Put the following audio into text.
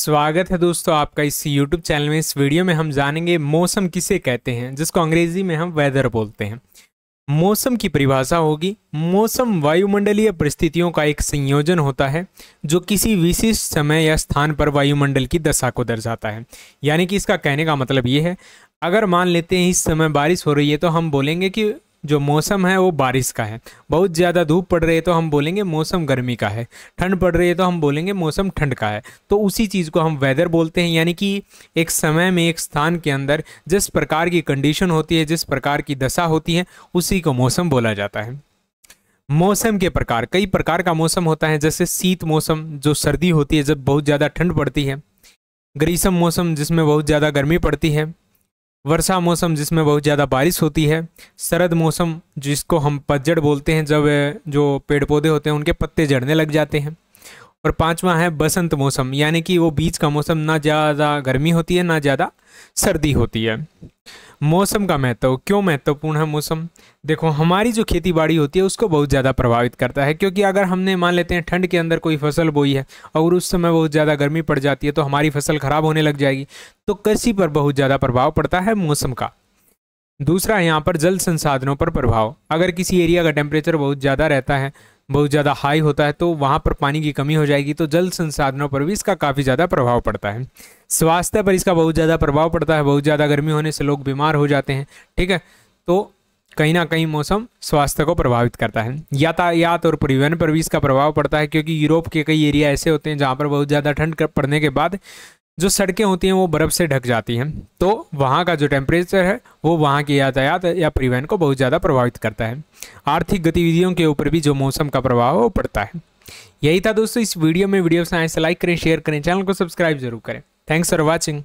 स्वागत है दोस्तों आपका इस YouTube चैनल में इस वीडियो में हम जानेंगे मौसम किसे कहते हैं जिसको अंग्रेजी में हम वेदर बोलते हैं मौसम की परिभाषा होगी मौसम वायुमंडलीय परिस्थितियों का एक संयोजन होता है जो किसी विशिष्ट समय या स्थान पर वायुमंडल की दशा को दर्शाता है यानी कि इसका कहने का मतलब ये है अगर मान लेते हैं इस समय बारिश हो रही है तो हम बोलेंगे कि जो मौसम है वो बारिश का है बहुत ज़्यादा धूप पड़ रही है तो हम बोलेंगे मौसम गर्मी का है ठंड पड़ रही है तो हम बोलेंगे मौसम ठंड का है तो उसी चीज़ को हम वेदर बोलते हैं यानी कि एक समय में एक स्थान के अंदर जिस प्रकार की कंडीशन होती है जिस प्रकार की दशा होती है उसी को मौसम बोला जाता है मौसम के प्रकार कई प्रकार का मौसम होता है जैसे शीत मौसम जो सर्दी होती है जब बहुत ज़्यादा ठंड पड़ती है ग्रीष्म मौसम जिसमें बहुत ज़्यादा गर्मी पड़ती है वर्षा मौसम जिसमें बहुत ज़्यादा बारिश होती है शरद मौसम जिसको हम पतझड़ बोलते हैं जब जो पेड़ पौधे होते हैं उनके पत्ते झड़ने लग जाते हैं और पांचवा है बसंत मौसम यानी कि वो बीच का मौसम ना ज़्यादा गर्मी होती है ना ज़्यादा सर्दी होती है मौसम का महत्व क्यों महत्वपूर्ण है मौसम देखो हमारी जो खेती बाड़ी होती है उसको बहुत ज़्यादा प्रभावित करता है क्योंकि अगर हमने मान लेते हैं ठंड के अंदर कोई फसल बोई है और उस समय बहुत ज़्यादा गर्मी पड़ जाती है तो हमारी फसल ख़राब होने लग जाएगी तो कृषि पर बहुत ज़्यादा प्रभाव पड़ता है मौसम का दूसरा यहाँ पर जल संसाधनों पर प्रभाव अगर किसी एरिया का टेम्परेचर बहुत ज़्यादा रहता है बहुत ज़्यादा हाई होता है तो वहाँ पर पानी की कमी हो जाएगी तो जल संसाधनों पर भी इसका काफ़ी ज़्यादा प्रभाव पड़ता है स्वास्थ्य पर इसका बहुत ज़्यादा प्रभाव पड़ता है बहुत ज़्यादा गर्मी होने से लोग बीमार हो जाते हैं ठीक है तो कहीं ना कहीं मौसम स्वास्थ्य को प्रभावित करता है यातायात और परिवहन पर भी इसका प्रभाव पड़ता है क्योंकि यूरोप के कई एरिया ऐसे होते हैं जहाँ पर बहुत ज़्यादा ठंड पड़ने के बाद जो सड़कें होती हैं वो बर्फ़ से ढक जाती हैं तो वहाँ का जो टेम्परेचर है वो वहाँ की यातायात या परिवहन को बहुत ज़्यादा प्रभावित करता है आर्थिक गतिविधियों के ऊपर भी जो मौसम का प्रभाव है वो पड़ता है यही था दोस्तों इस वीडियो में वीडियो से तो लाइक करें शेयर करें चैनल को सब्सक्राइब जरूर करें थैंक्स फॉर वॉचिंग